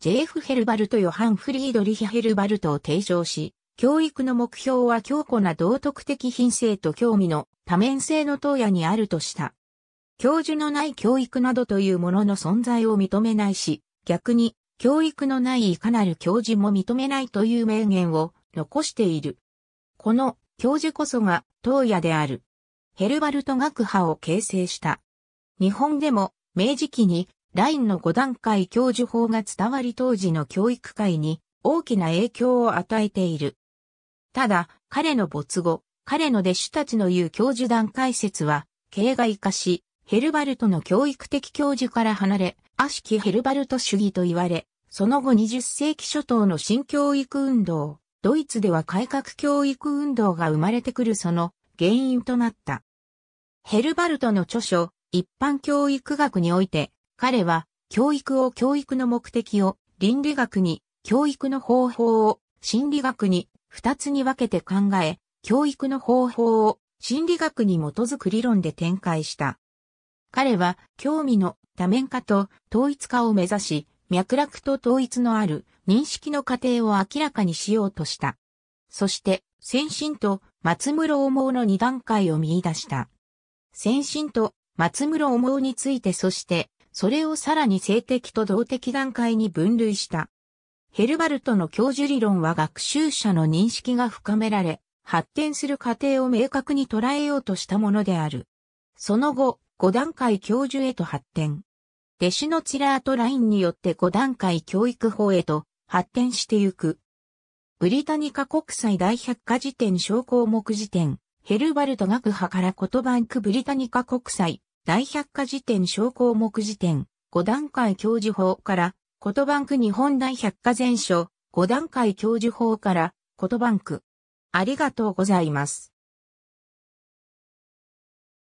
ジェーフ・ヘルバルト・ヨハン・フリードリヒ・ヘルバルトを提唱し、教育の目標は強固な道徳的品性と興味の多面性の投野にあるとした。教授のない教育などというものの存在を認めないし、逆に教育のないいかなる教授も認めないという名言を残している。この教授こそが東野である。ヘルバルト学派を形成した。日本でも明治期にラインの5段階教授法が伝わり当時の教育界に大きな影響を与えている。ただ、彼の没後、彼の弟子たちの言う教授団解説は、形骸化し、ヘルバルトの教育的教授から離れ、悪しきヘルバルト主義と言われ、その後20世紀初頭の新教育運動、ドイツでは改革教育運動が生まれてくるその原因となった。ヘルバルトの著書、一般教育学において、彼は教育を教育の目的を倫理学に、教育の方法を心理学に二つに分けて考え、教育の方法を心理学に基づく理論で展開した。彼は興味の多面化と統一化を目指し、脈絡と統一のある認識の過程を明らかにしようとした。そして、先進と松室思うの二段階を見出した。先進と松室思うについてそして、それをさらに性的と動的段階に分類した。ヘルバルトの教授理論は学習者の認識が深められ、発展する過程を明確に捉えようとしたものである。その後、5段階教授へと発展。弟子のチラートラインによって5段階教育法へと発展してゆく。ブリタニカ国際大百科事典小項目辞典、ヘルバルト学派から言葉ンクブリタニカ国際大百科事典小項目辞典、5段階教授法から、言葉ンク日本大百科全書、5段階教授法から、言葉ンク。ありがとうございます。